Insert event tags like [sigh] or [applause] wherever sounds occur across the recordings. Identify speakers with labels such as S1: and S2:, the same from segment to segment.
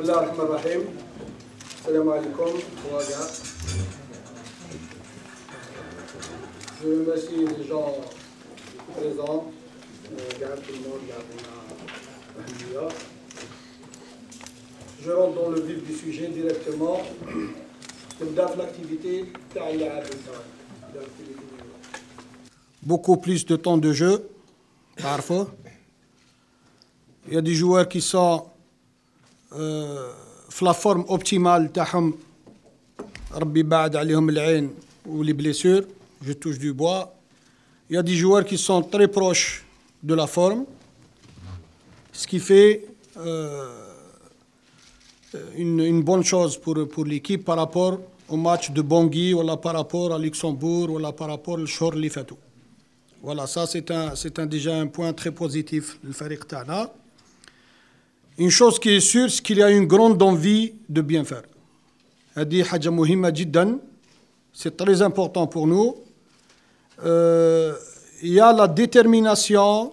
S1: bismillah rahman rahim salaamaaleykum waa gars je remercie les gens présents euh, gars tout le monde gars je rentre dans le vif du sujet directement dans l'activité beaucoup plus de temps de jeu parfois il y a des joueurs qui sont la la optimale optimale تاعهم ربي ou les blessures, je touche du bois. Il y a des joueurs qui sont très proches de la forme ce qui fait euh, une, bonne chose pour, pour l'équipe par rapport au match de Bangui, ou là, par rapport à Luxembourg, ou là, par rapport au tout. Voilà, ça c'est un, un, déjà un point très positif, le Tana. Une chose qui est sûre, c'est qu'il y a une grande envie de bien faire. c'est très important pour nous euh, il y a la détermination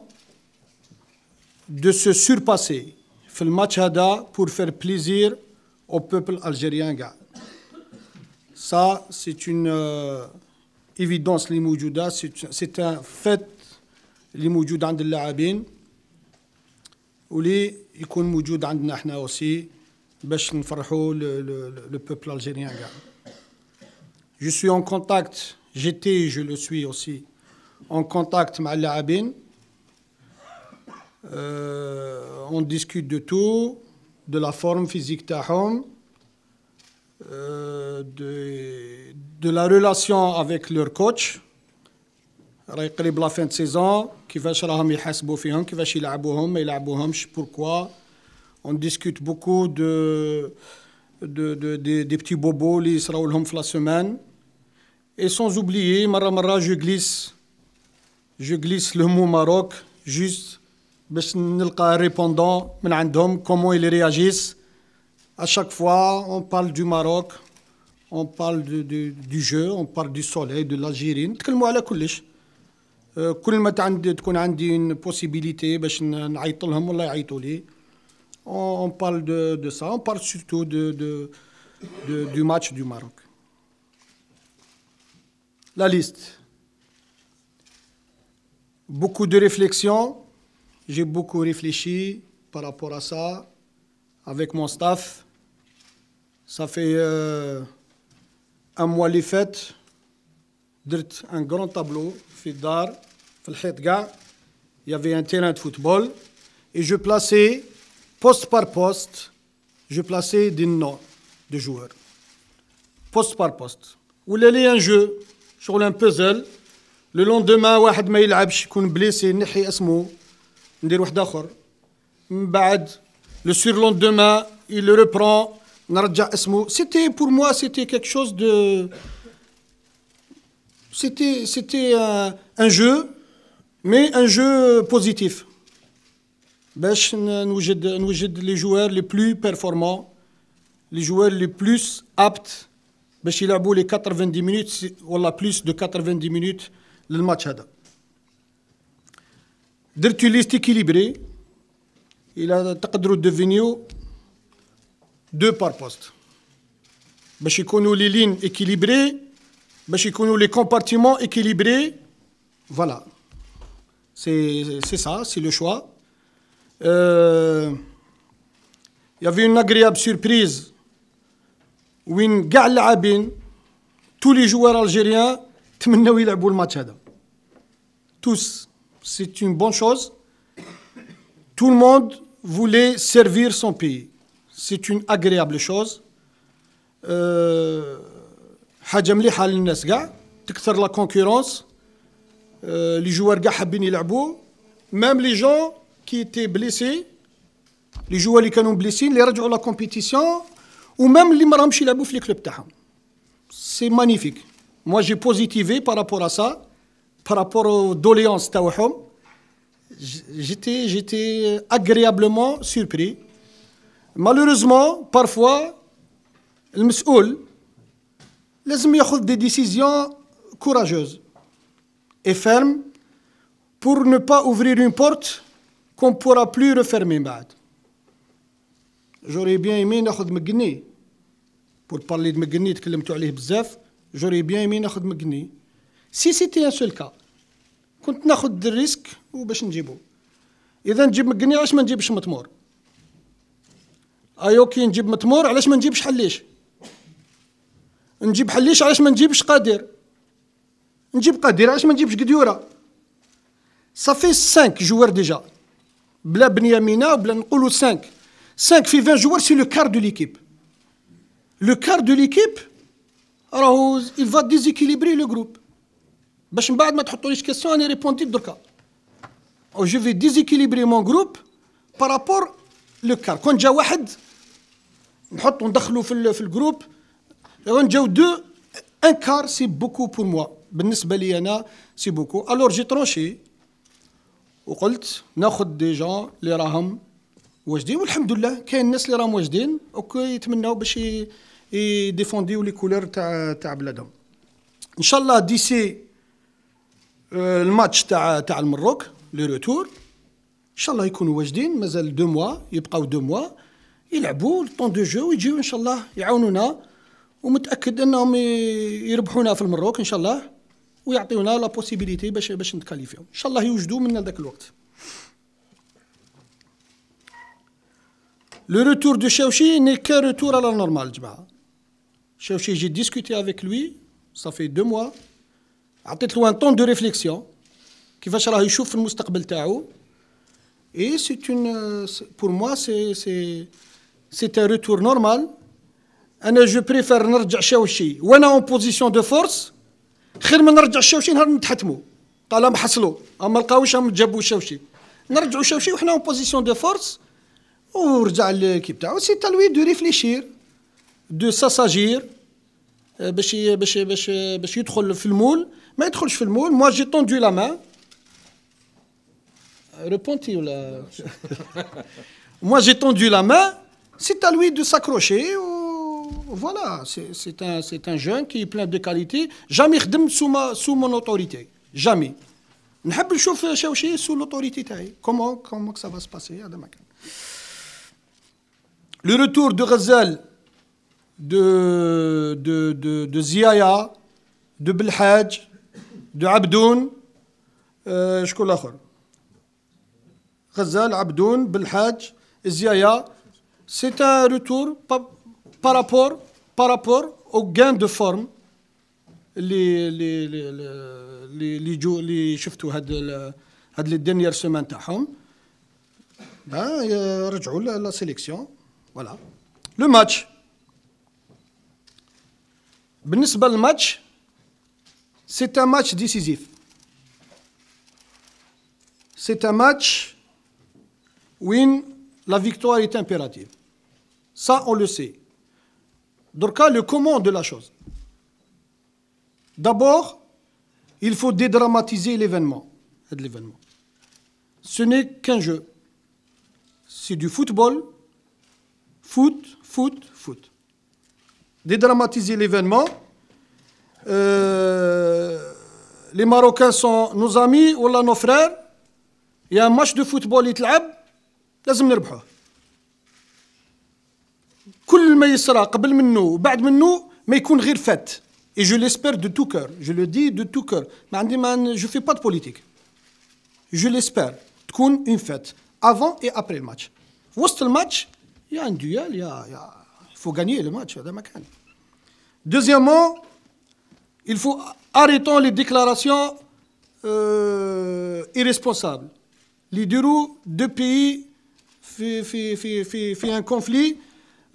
S1: de se surpasser pour faire plaisir au peuple algérien ça c'est une euh, évidence c'est un fait L'imoujouda, de les اللاعبين ولي يكون موجود عندنا احنا aussi باش نفرحوا le peuple algérien Je suis en contact, j'étais, je le suis aussi, en contact avec les euh, on discute de tout, de la forme physique euh, de, de la relation avec leur coach, à la fin de saison, qui va chercher à la maison, qui va chercher pourquoi on discute beaucoup des petits bobos, les Israël, la semaine. Et sans oublier, je glisse le mot Maroc, juste pour répondre à un homme, comment ils réagissent. À chaque fois, on parle du Maroc, on parle du jeu, on parle du soleil, de l'Algérie. C'est le mot qui كل on parle de, ça on parle surtout du match du Maroc la liste beaucoup de réflexions j'ai beaucoup réfléchi par rapport à ça avec mon staff ça fait euh, un mois les fêtes Un grand tableau, fait d'art il y avait un terrain de football, et je plaçais, poste par poste, je plaçais des noms de joueurs, poste par poste. Ou il y un jeu, sur un puzzle, le lendemain, واحد blessé, le lendemain il le reprend, C'était pour moi, c'était quelque chose de c'était c'était un jeu mais un jeu positif. Nous les joueurs les plus performants, les joueurs les plus aptes. Il a les 90 minutes, on a plus de 90 minutes le match à équilibré. Il a quatre de vinyo, deux par poste. les lignes équilibrées, les compartiments équilibrés. Voilà. C'est ça, c'est le choix. Il euh, y avait une agréable surprise. Win tous les joueurs algériens, [laughs] le match. Tous. C'est une bonne chose. Tout le monde voulait servir son pays. C'est une agréable chose. حاجه مليحه للناس euh, les joueurs même les gens qui étaient blessés, les joueurs qui ont blessés, les rajoutent de la compétition, ou même les marams qui ont C'est magnifique. Moi, j'ai positivé par rapport à ça, par rapport aux doléances J'étais, j'étais agréablement surpris. Malheureusement, parfois, le مسؤول لازم des décisions courageuses. et ferme pour ne pas ouvrir une porte qu'on ne pourra plus refermer. J'aurais bien aimé ناخذ مقني pour parler de مقني تكلمتوا عليه بزاف j'aurais bien aimé ناخذ مقني si c'était un seul cas كنت ناخذ الريسك وباش نجيبو اذا نجيب مقني علاش ما نجيبش متمور ايو كي نجيب متمور علاش ما نجيبش حليش نجيب حليش علاش ما نجيبش قادر نجيب قدير علاش ما نجيبش قديوره صافي 5 جوار ديجا بلا بنيامينا بلا نقولوا 5 5 في 20 جوار سي لو كار دو ليكيب لو كار دو ليكيب راهو il va déséquilibrer لو جروب باش من بعد ما تحطوليش كيسيون انا ريبوندي دركا او جو في ديزيكيليبري مون جروب بارابور لو كار كون جا واحد نحطو ندخلو في في الجروب لو جاو دو ان كار سي بوكو بور موا بالنسبه لي انا سي بوكو الور جي ترونشي وقلت ناخذ دي جون اللي راهم واجدين والحمد لله كاين الناس اللي راهم واجدين اوكي يتمناو باش يديفونديو لي كولور تاع تاع بلادهم ان شاء الله ديسي آه، الماتش تاع تاع المروك لو روتور ان شاء الله يكونوا واجدين مازال دو موا يبقاو دو موا يلعبوا طون دو جو ويجيو ان شاء الله يعاونونا ومتاكد انهم يربحونا في المروك ان شاء الله Il a la possibilité de qualifier. Le retour de Chauchy n'est qu'un retour à la normale. Chauchy, j'ai discuté avec lui, ça fait deux mois. Il y a un temps de réflexion qui va chauffer le moustacle. Et c'est une. Pour moi, c'est un retour normal. Je préfère Quand on est en position de force. خير ما نرجع الشوشي نهار نتحتموا ما حصلوا اما لقاوش ما جابوا الشوشي نرجعوا الشوشي وحنا اون بوزيسيون دو فورس ورجع الكيب تاعو سي لوي دو ريفليشير دو ساساجير آه، باش باش باش باش يدخل في المول ما يدخلش في المول موا جي طوندو لا مان ريبونتي ولا موا جي طوندو لا مان سي تلوي دو ساكروشي Voilà, c'est un, un, jeune qui est plein de qualités. Jamais je sous, ma, sous mon autorité. Jamais. ne suis pas sous l'autorité comment ça va se passer le retour de Ghazal de de de de Ziaya de Belhaj de Abdoun euh, sais Ghazal Abdoun Belhaj Ziaya c'est un retour par rapport au gain de forme, les chefs ont fait les dernières semaines. Ils ont à la sélection. Le match. Le match, c'est un match décisif. C'est un match où la victoire est impérative. Ça, on le sait. Dans le comment de la chose. D'abord, il faut dédramatiser l'événement. Ce n'est qu'un jeu. C'est du football. Foot, foot, foot. Dédramatiser l'événement. Euh, les Marocains sont nos amis ou nos frères. Il y a un match de football, ils et je l'espère de tout cœur. Je le dis de tout cœur. Je ne fais pas de politique. Je l'espère. تكون une fête. Avant et après le match. le match, il y a un duel, il faut gagner le match. Deuxièmement, il faut arrêtons les déclarations euh، irresponsables. Les deux, deux pays fait un conflit.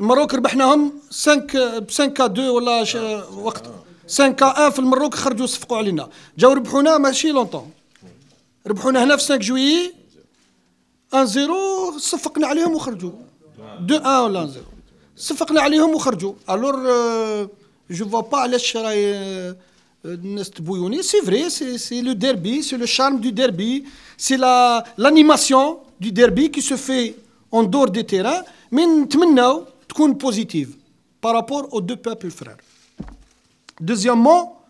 S1: المروك ربحناهم 5 5 2 ولا وقت 5 1 في المروك خرجوا صفقوا علينا جاو ربحونا ماشي لونطون ربحونا هنا في 5 جويي 1 0 صفقنا عليهم وخرجوا 2 1 ولا 1 0 صفقنا عليهم وخرجوا الور آه، جو فوا با علاش راهي آه، الناس تبويوني سي فري سي سي لو ديربي سي لو شارم دو ديربي سي لا لانيماسيون دو ديربي كي سو في اون دور دي تيران مي نتمناو positive par rapport aux deux peuples frères. Deuxièmement,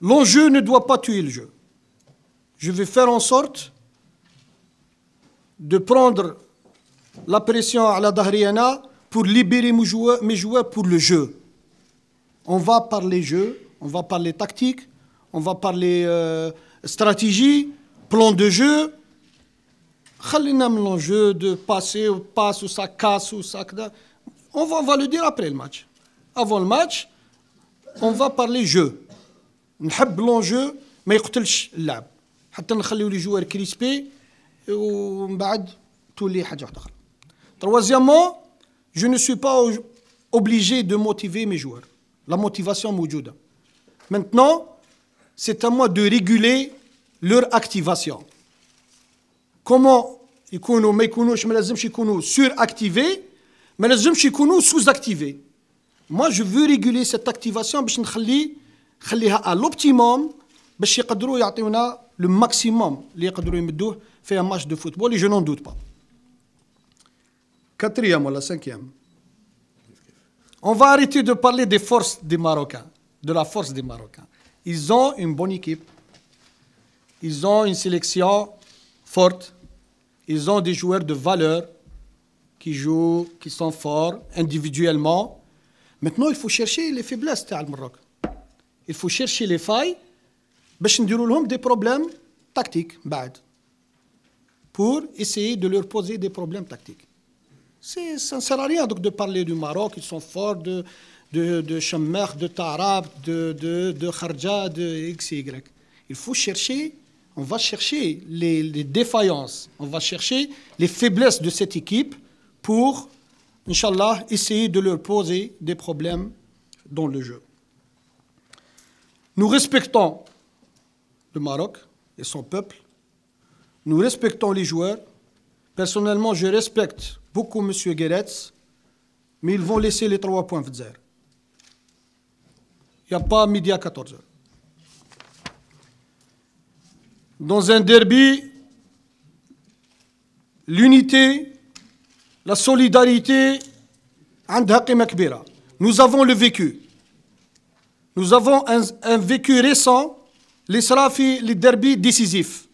S1: l'enjeu ne doit pas tuer le jeu. Je vais faire en sorte de prendre la pression à la Dahriyana pour libérer mes joueurs, pour le jeu. On va parler jeu, on va parler tactique, on va parler euh, stratégie, plan de jeu, l'enjeu de passer on va, le dire après le match avant le match on va parler jeu le On va les troisièmement je ne suis pas obligé de motiver mes joueurs la motivation موجوده maintenant c'est à moi de réguler leur activation comment ils ما يكونوش ما لازمش يكونوا سور اكتيفي ما لازمش moi je veux réguler cette activation باش نخلي نخليها à l'optimum باش يقدروا يعطيونا le maximum اللي يقدروا يمدوه في un match de football et je n'en doute pas quatrième ou la cinquième on va arrêter de parler des forces des Marocains de la force des Marocains ils ont une bonne équipe ils ont une sélection Fortes. Ils ont des joueurs de valeur qui jouent, qui sont forts individuellement. Maintenant, il faut chercher les faiblesses du Maroc. Il faut chercher les failles باش qu'ils des problèmes tactiques pour essayer de leur poser des problèmes tactiques. Ça ne sert à rien donc, de parler du Maroc, ils sont forts de, de, de de Tarab, de, de, de Kharja, de XY. Il faut chercher on va chercher les, défaillances, on va chercher les faiblesses de cette équipe pour, Inch'Allah, essayer de leur poser des problèmes dans le jeu. Nous respectons le Maroc et son peuple. Nous respectons les joueurs. Personnellement, je respecte beaucoup M. Guéretz, mais ils vont laisser les trois points Il n'y a pas midi à 14 heures. Dans un derby, l'unité, la solidarité, nous avons le vécu. Nous avons un, vécu récent, les Salafis, les derbys décisifs,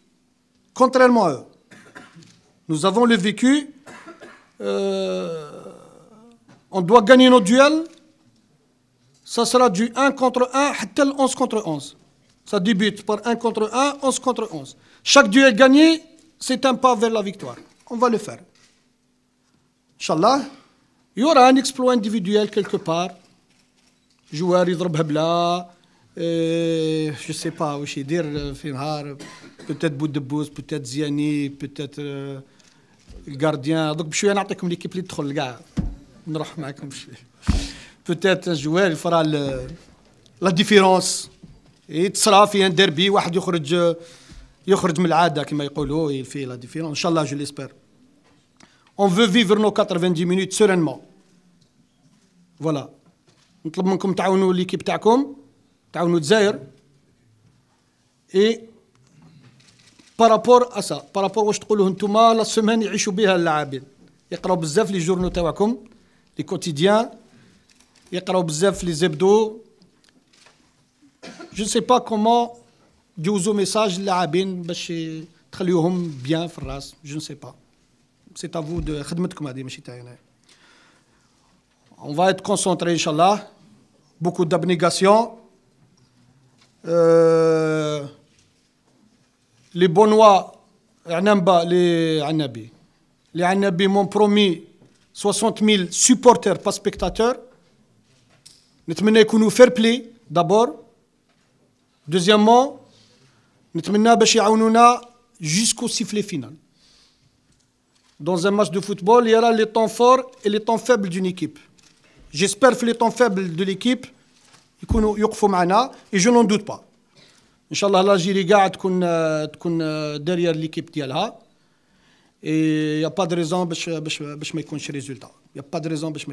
S1: contrairement à eux. Nous avons le vécu, euh, on doit gagner nos duels, ça sera du 1 contre 1, 11 contre 11. Ça débute par 1 contre 1, 11 contre 11. Chaque duel gagné, c'est un pas vers la victoire. On va le faire. Inch'Allah, il y aura un exploit individuel quelque part. Joueur, bla Babla. Euh, je ne sais pas, je vais dire, peut-être Bouddha peut-être Ziani, peut-être euh, gardien. Donc, je vais vous l'équipe qui est gars. Peut-être un joueur, il fera la différence. يتصرا في ان ديربي واحد يخرج يخرج من العاده كما يقولوا في لا ديفيرون ان شاء الله جو ليسبير اون فو فيفر نو 90 مينوت سيرينمون فوالا نطلب منكم تعاونوا ليكيب تاعكم تعاونوا الجزائر اي بارابور اسا بارابور واش تقولوا انتم لا سيمين يعيشوا بها اللاعبين يقراو بزاف لي جورنو تاعكم لي كوتيديان يقراو بزاف لي زبدو je ne sais pas comment message ميساج للاعبين باش bien. بيان في الراس C'est à vous de تافو de on va être concentré inchallah beaucoup d'abnégation euh, les Bonois, les hanabis. les hanabis m'ont promis 60 000 supporters par spectateur نتمنى nous fair play d'abord Deuxièmement, nous avons jusqu'au sifflet final. Dans un match de football, il y aura les temps forts et les temps faibles d'une équipe. J'espère que les temps faibles de l'équipe vont et je n'en doute pas. Inch'Allah la الله derrière l'équipe et il n'y a pas de raison pour باش Il n'y a pas de raison باش